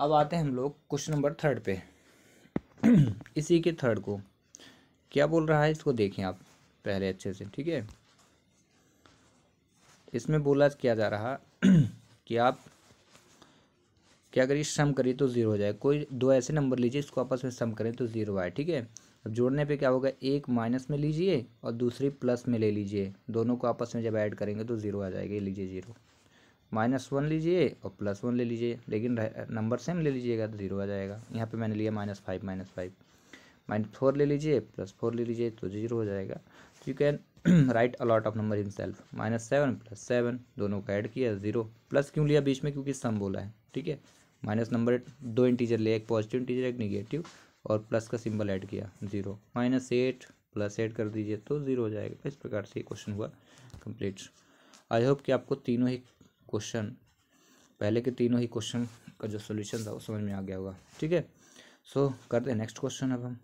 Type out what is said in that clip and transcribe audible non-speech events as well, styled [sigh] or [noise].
अब आते हैं हम लोग क्वेश्चन नंबर थर्ड पे [clears throat] इसी के थर्ड को क्या बोल रहा है इसको देखें आप पहले अच्छे से ठीक है इसमें बोला क्या जा रहा [clears throat] कि आप क्या करिए सम करिए तो ज़ीरो हो जाए कोई दो ऐसे नंबर लीजिए इसको आपस में सम करें तो ज़ीरो आए ठीक है अब जोड़ने पे क्या होगा एक माइनस में लीजिए और दूसरी प्लस में ले लीजिए दोनों को आपस में जब ऐड करेंगे तो ज़ीरो आ जाएगा लीजिए ज़ीरो माइनस वन लीजिए और प्लस वन ले लीजिए लेकिन नंबर सेम ले लीजिएगा तो जीरो आ जाएगा यहाँ पे मैंने लिया minus five minus five minus four ले लीजिए प्लस फोर ले लीजिए तो जीरो हो जाएगा तो you can write a lot of number in self minus seven plus seven दोनों का ऐड किया जीरो प्लस क्यों लिया बीच में क्योंकि सम बोला है ठीक है माइनस नंबर दो इंटीजर लिया एक पॉजिटिव इंटीजर एक निगेटिव और प्लस का सिंबल ऐड किया zero minus eight plus add कर दीजिए तो जीरो हो जाएगा इस प्रकार से ये क्वेश्चन हुआ कंप्लीट आई होप कि आपको तीनों ही क्वेश्चन पहले के तीनों ही क्वेश्चन का जो सोल्यूशन था वो समझ में आ गया होगा ठीक है सो करते हैं नेक्स्ट क्वेश्चन अब हम